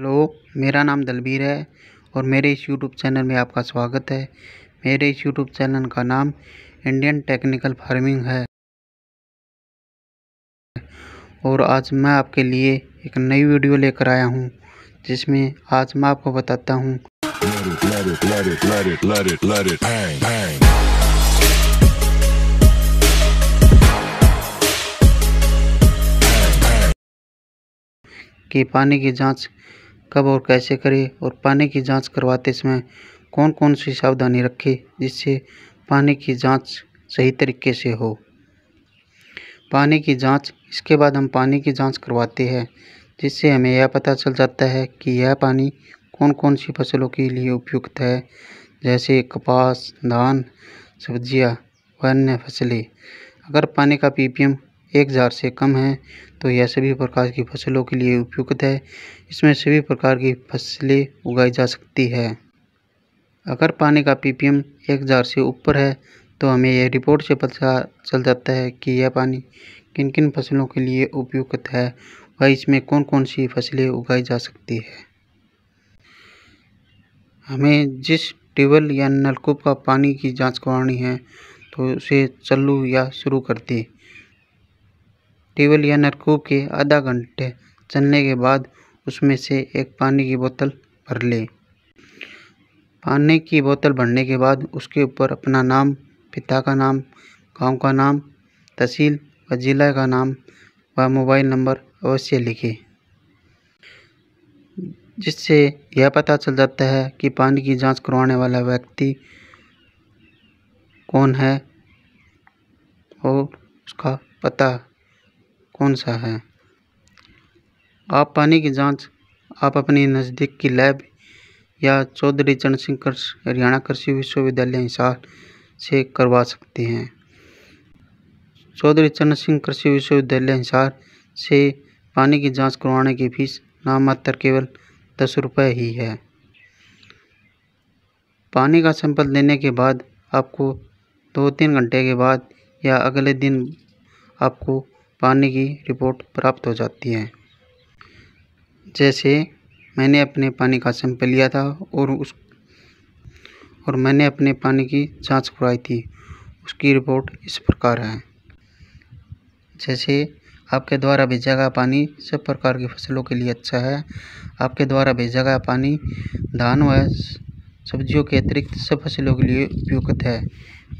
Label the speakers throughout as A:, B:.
A: hello मेरा नाम दलबीर है और मेरे इस यूट्यूब चैनल में आपका स्वागत है मेरे इस यूट्यूब चैनल का नाम इंडियन टेक्निकल फार्मिंग है और आज मैं आपके लिए एक नई वीडियो लेकर आया हूँ जिसमें आज मैं आपको बताता हूँ कि पानी की जांच कब और कैसे करें और पानी की जांच करवाते समय कौन कौन सी सावधानी रखें जिससे पानी की जांच सही तरीके से हो पानी की जांच इसके बाद हम पानी की जांच करवाते हैं जिससे हमें यह पता चल जाता है कि यह पानी कौन कौन सी फसलों के लिए उपयुक्त है जैसे कपास धान सब्जियां व अन्य फसलें अगर पानी का पी पी एम एक हज़ार से कम है तो यह सभी प्रकार की फसलों के लिए उपयुक्त है इसमें सभी प्रकार की फसलें उगाई जा सकती है अगर पानी का पीपीएम एक हज़ार से ऊपर है तो हमें यह रिपोर्ट से पता चल जाता है कि यह पानी किन किन फसलों के लिए उपयुक्त है व इसमें कौन कौन सी फसलें उगाई जा सकती है हमें जिस ट्यूबवेल या नलकूप का पानी की जांच करवानी है तो उसे चालू या शुरू कर दें ट्यूबवेल या नलकूप के आधा घंटे चलने के बाद उसमें से एक पानी की बोतल भर लें पानी की बोतल भरने के बाद उसके ऊपर अपना नाम पिता का नाम गांव का नाम तहसील व ज़िला का नाम व मोबाइल नंबर अवश्य लिखें जिससे यह पता चल जाता है कि पानी की जांच करवाने वाला व्यक्ति कौन है और उसका पता कौन सा है आप पानी की जांच आप अपनी नज़दीक की लैब या चौधरी चरण सिंह कृषि हरियाणा कृषि विश्वविद्यालय हिसार से करवा सकते हैं चौधरी चरण सिंह कृषि विश्वविद्यालय हिसार से पानी की जांच करवाने की फीस मात्र केवल दस रुपये ही है पानी का सैंपल देने के बाद आपको दो तीन घंटे के बाद या अगले दिन आपको पानी की रिपोर्ट प्राप्त हो जाती है जैसे मैंने अपने पानी का सैंपल लिया था और उस और मैंने अपने पानी की जांच करवाई थी उसकी रिपोर्ट इस प्रकार है जैसे आपके द्वारा भेजा गया पानी सब प्रकार की फसलों के लिए अच्छा है आपके द्वारा भेजा गया पानी धान व सब्जियों के अतिरिक्त सब फसलों के लिए उपयुक्त है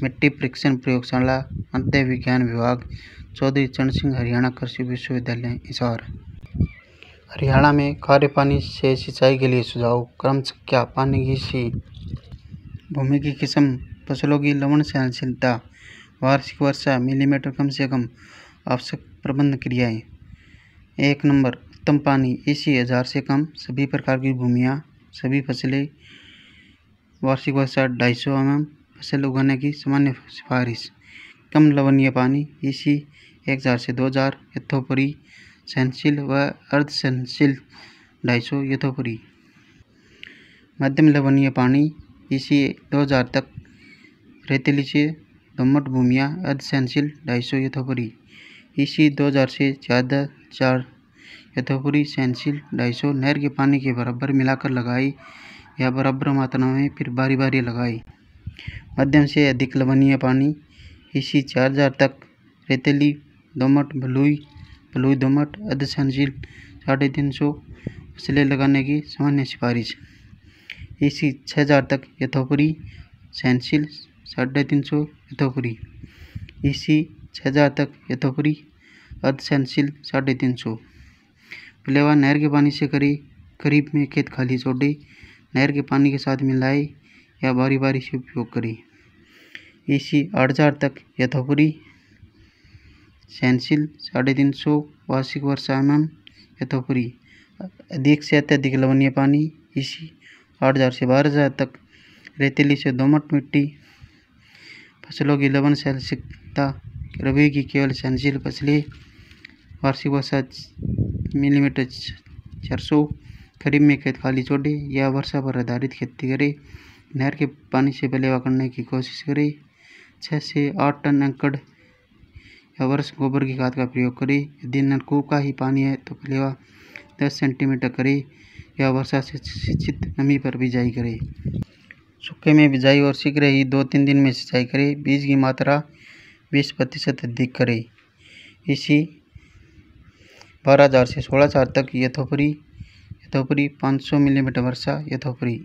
A: मिट्टी परीक्षण प्रयोगशाला मध्य विज्ञान विभाग चौधरी चरण सिंह हरियाणा कृषि विश्वविद्यालय हिसार हरियाणा में खारे पानी से सिंचाई के लिए सुझाव क्रम संख्या पानी की सी भूमि की किस्म फसलों की लवण सहनशीलता वार्षिक वर्षा मिलीमीटर कम से कम आवश्यक प्रबंध क्रियाएं एक नंबर उत्तम पानी इसी हज़ार से कम सभी प्रकार की भूमियाँ सभी फसलें वार्षिक वर्षा ढाई सौ एम फसल उगाने की सामान्य सिफारिश कम लवणीय पानी इसी एक हज़ार से दो हज़ार यथोपरी सहनशील व अर्ध सहनशील ढाई सौ यथोपरी मध्यम लवणीय पानी इसी दो हज़ार तक रेतीली से दोमट भूमिया अर्ध सहनशील ढाई सौ यथोपरी इसी दो हज़ार से ज़्यादा चार यथोपुरी सहनशील ढाई सौ नहर के पानी के बराबर मिलाकर लगाई या बराबर मात्रा में फिर बारी बारी लगाई मध्यम से अधिक लवणीय पानी इसी चार हज़ार तक रेतीली दोमट बलुई बलुई दोमट अधिसहनशील साढ़े तीन सौ फसलें लगाने की सामान्य सिफारिश इसी छः हज़ार तक यथोपरी सहनशील साढ़े तीन सौ यथोपरी इसी छः हज़ार तक यथोपरी अर्धसहनशील साढ़े तीन सौ पलेवा नहर के पानी से करी करीब में खेत खाली छोड़े नहर के पानी के साथ मिलाए या बारी बारी से उपयोग करें इसी आठ हज़ार तक यथोपरी सहनशील साढ़े तीन सौ वार्षिक वर्षा एम यथोपरि अधिक से अत्यधिक लवणीय पानी इसी आठ हज़ार से बारह हज़ार तक रेतीली से दोमट मिट्टी फसलों की लवण शैलसिकता रबी की केवल सहनशील फसलें वार्षिक वर्षा मिलीमीटर चार सौ खरीब में खेत खाली छोड़े या वर्षा पर आधारित खेती करें नहर के पानी से बलेवा करने की कोशिश करें छः से आठ टन अंकड़ या वर्ष गोबर की खाद का प्रयोग करें यदि नलकूप का ही पानी है तो पलेवा दस सेंटीमीटर करें या वर्षा से सिंचित नमी पर बिजाई करें सूखे में बिजाई और शीघ्र ही दो तीन दिन में सिंचाई करें बीज की मात्रा बीस प्रतिशत अधिक करें इसी बारह हज़ार से सोलह हज़ार तक यथोपरी यथोपरी पाँच सौ मिलीमीटर वर्षा यथोपरी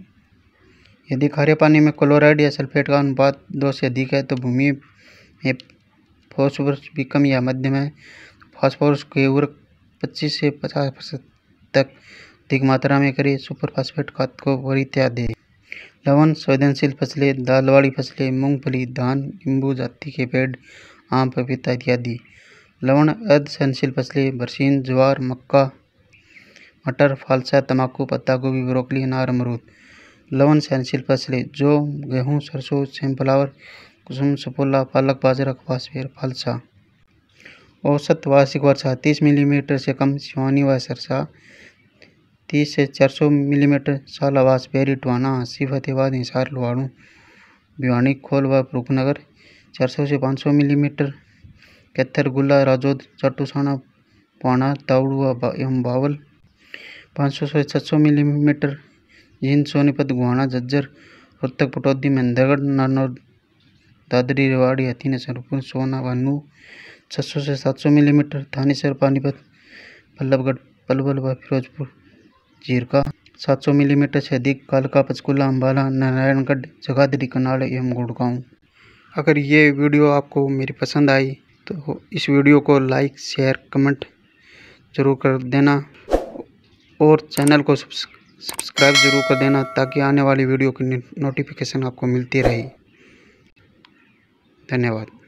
A: यदि खारे पानी में क्लोराइड या सल्फेट का अनुपात दो से अधिक है तो भूमि में फॉस्फोरस भी कम या मध्यम है फॉस्फोरस के उर्वरक पच्चीस से पचास प्रतिशत तक अधिक मात्रा में करें सुपरफास्फेट खाद को त्याग दें लवन संवेदनशील फसलें दाल वाली फसलें मूंगफली धान नींबू जाति के पेड़ आम पपीता इत्यादि लवण अर्ध सहनशील फसलें बरसीन ज्वार मक्का मटर फालसा तम्बाकू पत्ता गोभी ब्रोकली अनार अमरूद लवण सहनशील फसलें जो गेहूँ सरसों फ्लावर कुसुम सफोला पालक बाजरा कपास फिर फलसा औसत वार्षिक वर्षा तीस मिलीमीटर से कम शिवानी व सरसा तीस से चार सौ मिलीमीटर आवास बेरी टुआना हसी फतेहबाद हिसार लोहाड़ू भिवानी खोल व रूपनगर चार सौ से पाँच सौ मिलीमीटर कैथरगुला राजौद चट्टूसाना पाना तावड़ू व एवं बावल पाँच सौ से छः सौ मिलीमीटर जींद सोनीपत गुहाना झज्जर रोहतक पटौदी महेंद्रगढ़ नारनौद दादरी रेवाड़ी हथीन सरपुर सोना भानु छः सौ से सात सौ मिलीमीटर थानेसर पानीपत बल्लभगढ़ पलवल व फिरोजपुर जीरका सात सौ मिलीमीटर से अधिक कालका पंचकूला अम्बाला नारायणगढ़ जगाधरी कनाड़ एवं गुड़गांव अगर ये वीडियो आपको मेरी पसंद आई तो इस वीडियो को लाइक शेयर कमेंट ज़रूर कर देना और चैनल को सब्सक्राइब ज़रूर कर देना ताकि आने वाली वीडियो की नोटिफिकेशन आपको मिलती रहे धन्यवाद